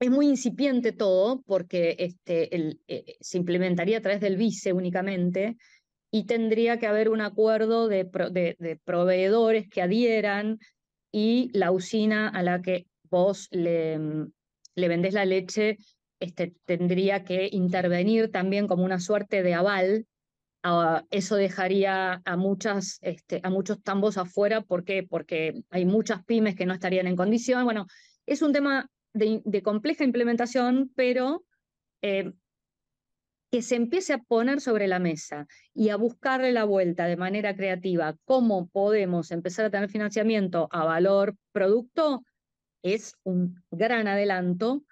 Es muy incipiente todo porque este, eh, eh, se implementaría a través del vice únicamente y tendría que haber un acuerdo de, proveedores que adhieran y la usina a la que vos le, mm, le vendés la leche este, tendría que intervenir también como una suerte de aval. Ah, eso dejaría a, muchas, este, a muchos tambos afuera. ¿Por qué? Porque hay muchas pymes que no estarían en condición. Bueno, es un tema de, compleja implementación, pero eh, que se empiece a poner sobre la mesa y a buscarle la vuelta de manera creativa, cómo podemos empezar a tener financiamiento a valor producto, es un gran adelanto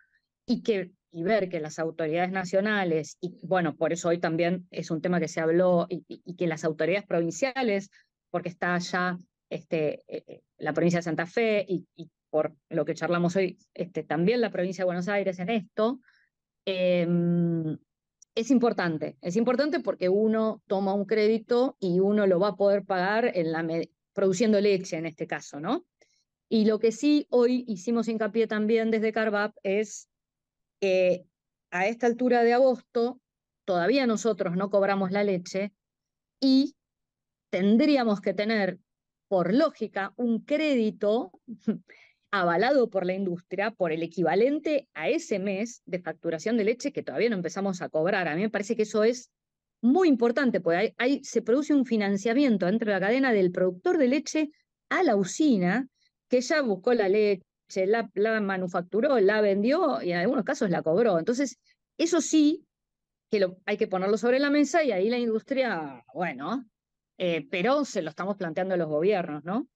y que y ver que las autoridades nacionales, y bueno, por eso hoy también es un tema que se habló, y, que las autoridades provinciales, porque está ya este, eh, eh, la provincia de Santa Fe y, por lo que charlamos hoy, este, también la provincia de Buenos Aires en esto, em, es importante. Es importante porque uno toma un crédito y uno lo va a poder pagar produciendo leche en este caso, ¿no? Y lo que sí hoy hicimos hincapié también desde Carvap es que a esta altura de agosto todavía nosotros no cobramos la leche y tendríamos que tener, por lógica, un crédito avalado por la industria por el equivalente a ese mes de facturación de leche que todavía no empezamos a cobrar. A mí me parece que eso es muy importante, porque ahí se produce un financiamiento entre la cadena del productor de leche a la usina, que ya buscó la leche, la, la manufacturó, la vendió y en algunos casos la cobró. Entonces, eso sí, que hay que ponerlo sobre la mesa y ahí la industria, bueno, eh, pero se lo estamos planteando a los gobiernos, ¿no?